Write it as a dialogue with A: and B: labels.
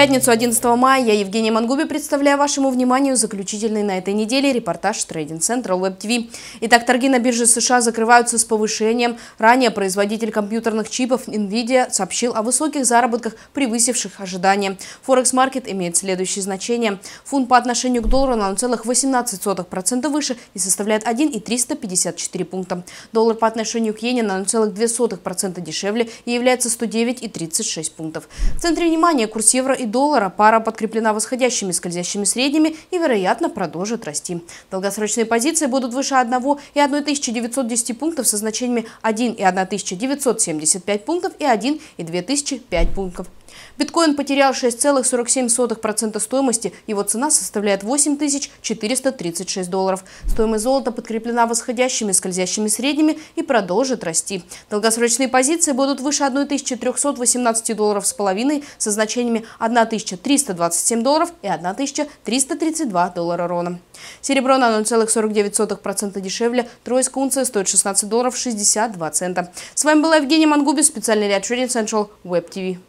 A: пятницу 11 мая я, Евгения Мангуби, представляю вашему вниманию заключительный на этой неделе репортаж Trading Central Web TV. Итак, торги на бирже США закрываются с повышением. Ранее производитель компьютерных чипов NVIDIA сообщил о высоких заработках, превысивших ожидания. Форекс-маркет имеет следующие значения. Фунт по отношению к доллару на 0,18% выше и составляет 1,354 пункта. Доллар по отношению к иене на 0,2% дешевле и является 109,36 пунктов. В центре внимания курс евро и доллара. Пара подкреплена восходящими скользящими средними и, вероятно, продолжит расти. Долгосрочные позиции будут выше 1 и 1910 пунктов со значениями 1 и 1975 пунктов и 1 и 2005 пунктов. Биткоин потерял 6,47% стоимости, его цена составляет 8436 долларов. Стоимость золота подкреплена восходящими скользящими средними и продолжит расти. Долгосрочные позиции будут выше 1318 долларов с половиной со значениями 1 1327 долларов и 1332 доллара рона. Серебро на 0,49% дешевле, тройска унция стоит 16 долларов 62 цента. С вами была Евгения Мангуби, специальный ряд Trading Central Web TV.